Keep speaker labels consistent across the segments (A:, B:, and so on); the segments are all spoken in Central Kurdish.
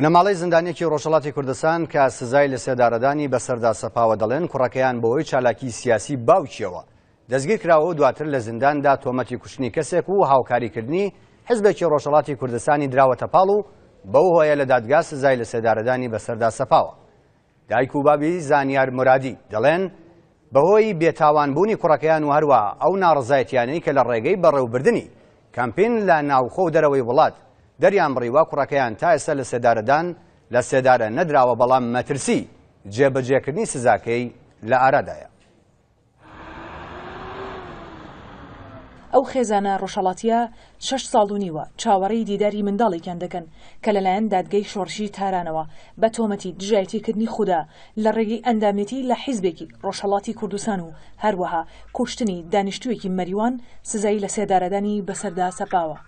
A: بنەماڵی زندانێکی ڕۆژەڵاتی کوردستان کە سزای لە سێدارەدانی بەسەردا سەپاوە دەڵێن کوڕەکەیان بۆەوەی چالاکی سیاسی باوکیەوە دەستگیر کراوە دواتر لە زینداندا تۆمەتی کوشتنی کەسێک و هاوکاریکردنی حزبێکی ڕۆژەڵاتی کوردستانی دراوەتە پاڵ و بەو هۆیە لە دادگا سزای لە سێدارەدانی بەسەردا سەپاوە دایک و بابی زانیار مرادی دەڵێن بەهۆی بێتاوانبوونی کوڕەکەیان و هەروە ئەو ناڕزایەتیانەی کە لە ڕێگەی بەڕێوبردننی کامپین لە ناوخۆ دەرەوەی وڵات دەریان بڕیوا کوڕەکەیان تا ئێستا لە سێدارەدان لە سێدارە نەدراوە بەڵام مەترسی جێبەجێکردنی سزاکەی لە ئارادایە.
B: ئەو خێزانە ڕۆژەڵاتیە شش ساڵ و نیوە چاوەڕی دیداری منداڵێکیان دەکەن کە لەلایەن دادگەی شۆڕشی تارانەوە بە تۆمەتی دژایەتیکردنی خوددا لە ڕێگەی ئەندامێتی لە حیزبێکی ڕۆژەڵاتی کوردستان و هەروەها کوشتنی دانیشتوێکی مەریوان سزایی لە سێدارەدانی بەسەردا سەپاوە.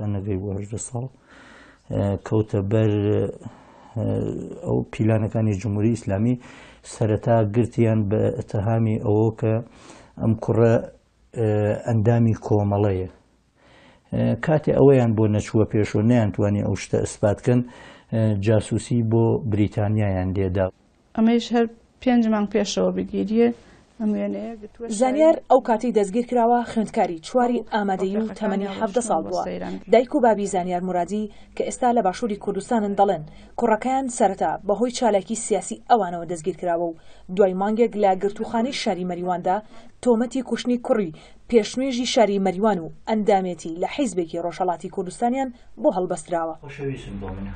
C: وەختە نەگەی وەهدە ساڵ کەوتە بەر ئەو پیلانەکانی جمهوری ئیسلامی سەرەتا گرتیان بە ئەتەهامی ئەوە کە ئەم کوڕە ئەندامی کۆمەڵەیە کاتێ ئەوەیان بۆ نەچووە پێشۆ نیانتوانی ئەو شتە ئەسپاتکەن جاسوسی بۆ بریتانیایان لێدا
D: ئەمەش هەر پێنجمان پێشەوە بگیریە
B: زانیار ئەو کاتی دەستگیر کراوە خوێندکاری چواری ئامادەی و تەمەنی حەفدە ساڵ بووە دایک و بابی زانیار مورادی کە ئێستا لە باشووری کوردستانن دەڵێن کوڕەکەیان سەرتا بەهۆی چالاکی سیاسی ئەوانەوە دەستگیر کراوە و دوای مانگێک لە گرتوخانی شاری مەریواندا تۆمەتی کوشتنی کوڕی پێشنوێژی شاری مەریوان و ئەندامێتی لە حیزبێکی ڕۆژەڵاتی کوردستانیان بۆ هەڵبەستراوە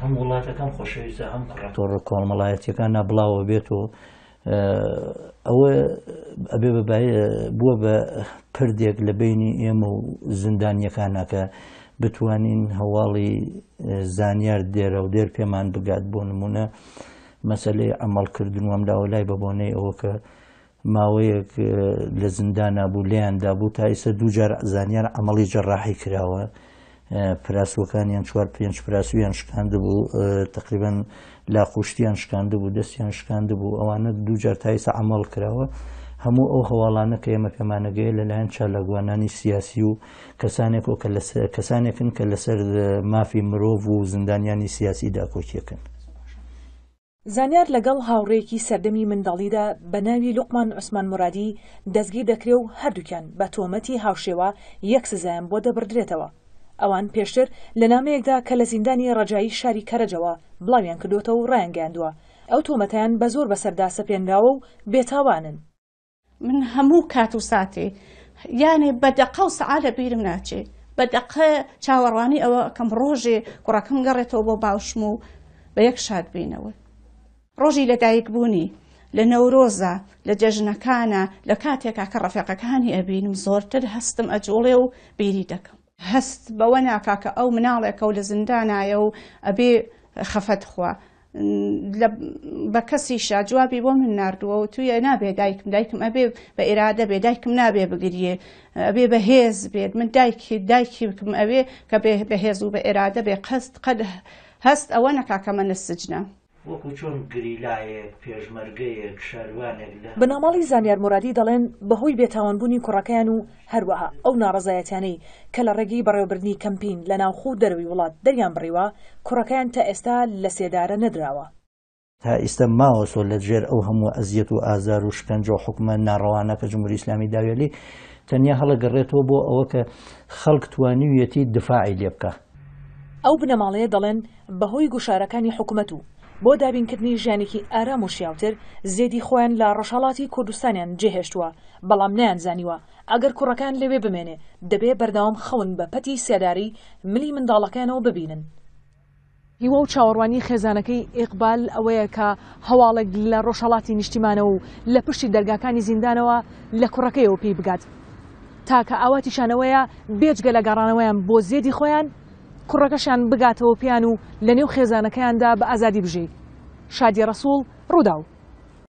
C: هەم وڵاتەکان خۆشەویستە هەم کوڕ کۆڵمەڵایەتەکان نەبڵاوە بێت و ئەوە ئەبێ بووە بە پردێک لە بینی ئێمە و زندانیەکانەکە بتوانین هەواڵی زانیار دێرە و دێر پێمان بگات بۆ نمونە مەسلەی ئەمەڵکردن وەم لاوە لای بەبوونەی ئەوە کە ماوەیەک لە زندانە بوو لێیاندا بوو تا ئێستا دووجار زانیار ئەمەڵی جەڕاحی کراوە. پراسوەکانیان چوار پێنج پراسویان شکاند بوو تقریبان لا خوشتیان شکاند بوو دەستیان شکاند بوو ئەوانە دوو جار تایسا عمل کراوە هەموو ئەو هەواڵانە کە ئێمە پێمانەگەی لەلایەن چالەگوانانی سیاسی و کەسانێک و کەسانێکن کە لەسەر مافی مرۆڤ و زندانیانی سیاسی داکۆکیەکەن.
B: زانیار لەگەڵ هاوڕێکی سەردەمی منداڵیدا بە ناوی لوقمان عوسمان مرادی دەستگیر دەکرێ و هەردووکیان بە تۆمەتی هاوشێوە یەک سزایان بۆ دەبدرێتەوە. ئەوان پێشتر لە نامەیەکدا کە لە زیندانی ڕجایی شاری کەرەجەوە بڵاویان کردوتەوە و ڕایانگەاندووە ئەو تۆمەتیان بە زۆر بەسەردا سەپێنراوە و بێتاوانن من هەموو کات
D: و ساتێ یانێ بەدەقە و سەعالە بیرم ناچێ بەدەقە چاوەڕوانی ئەوە ئەەکەم ڕۆژێ کوڕەکەم گەڕێتەوە بۆ باوشم و بە یەک شاد بینەوە ڕۆژی لەدایک بوونی لە نەورۆزە لە جەژنەکانە لە کاتێکا کە ڕەفێقەکانی ئەبینم زۆرتر هەستم ئەجوڵێ و بیری دەکەم هەست بەوە ناکاکە ئەو مناڵێکە و لە زندانایە و ئەبێ خەفەت خوا. بە کەسیشا جوابی بۆ من نردووە و تویە نابێ دایکم دایکم ئەبێ بە ئێرادە بێ دایکم نابێ بگریە ئەبێ بە هێز بێت من دایکی دایکی بکم ئەوێ کە بەهێز و بە ئێرادە بێ قەست قەد هەست ئەوە نەکاکەمە نسجنە.
C: وەکو چۆن گریلایەک پێشمەرگەیەک شەروانێک بناماڵی
B: زانیار مرادی دەڵێن بەهۆی بێتاوانبوونی کوڕەکەیان و هەروەها ئەو ناڕزایەتیانەی کە لە ڕێگەی بەڕێوەبرنی کەمپین لە ناوخۆ دەروی وڵات دەریان بڕیوە کوڕەکەیان تا ئێستا لە سێدارە نەدراوە
C: تا ئێستا ماوەسۆ لە جێر ئەو هەموو ئەزیەت و ئازار و شکنج و حکومە ناڕەوانە کە جمهوری ئسلامی داوێلی تەنیا هەڵە گەڕێتەوە بۆ ئەوە کە خەڵک توانیویەتی دفاعی لێ بکە
B: ئەو بنەماڵەیە دەڵێن بەهۆی گوشارەکانی حکوومەت و بۆ دابینکردنی ژیانێکی ئارام و شیاوتر زێدی خۆیان لە ڕەشەڵاتی کوردستانیان جێهێشتووە بەڵام نیان زانیوە ئەگەر کوڕەکان لەوێ بمێنێ دەبێ بەرداوام خەون بە پەتی سێداری ملی منداڵەکانەوە ببینن. هیوە و چاوەڕوانی خێزانەکەی ئیقبال ئەوەیە کە هەواڵێک لە ڕۆژهڵاتی نیشتیمانەوە و لە پشتی دەرگاکانی زیندانەوە لە کوڕەکەیەوە پێی بگات تاکە ئاواتیشانەوەیە بێجگە لە گەڕانەوەیان بۆ زێدی خۆیان کوڕەکەشیان بگاتەوە پیان و لە نێو خێزانەکەیاندا بە ئازادی بژێ شادی ڕسوول ڕووداوە